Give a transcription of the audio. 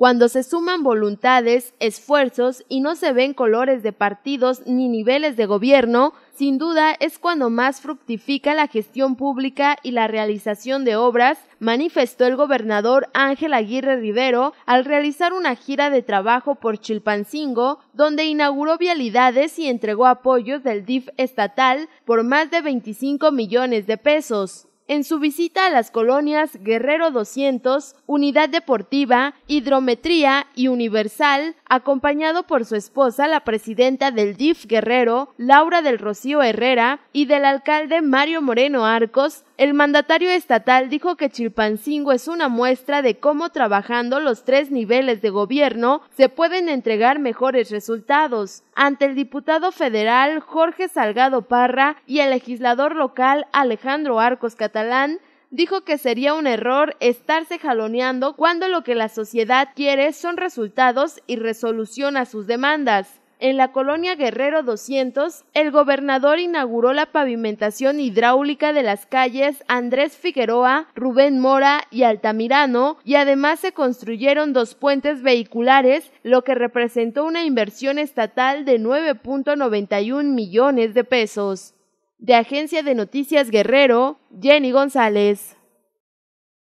cuando se suman voluntades, esfuerzos y no se ven colores de partidos ni niveles de gobierno, sin duda es cuando más fructifica la gestión pública y la realización de obras, manifestó el gobernador Ángel Aguirre Rivero al realizar una gira de trabajo por Chilpancingo, donde inauguró vialidades y entregó apoyos del DIF estatal por más de 25 millones de pesos en su visita a las colonias Guerrero 200, Unidad Deportiva, Hidrometría y Universal, acompañado por su esposa, la presidenta del DIF Guerrero, Laura del Rocío Herrera, y del alcalde Mario Moreno Arcos, el mandatario estatal dijo que Chilpancingo es una muestra de cómo trabajando los tres niveles de gobierno se pueden entregar mejores resultados ante el diputado federal Jorge Salgado Parra y el legislador local Alejandro Arcos Catalán, dijo que sería un error estarse jaloneando cuando lo que la sociedad quiere son resultados y resolución a sus demandas en la colonia Guerrero 200, el gobernador inauguró la pavimentación hidráulica de las calles Andrés Figueroa, Rubén Mora y Altamirano, y además se construyeron dos puentes vehiculares, lo que representó una inversión estatal de 9.91 millones de pesos. De Agencia de Noticias Guerrero, Jenny González.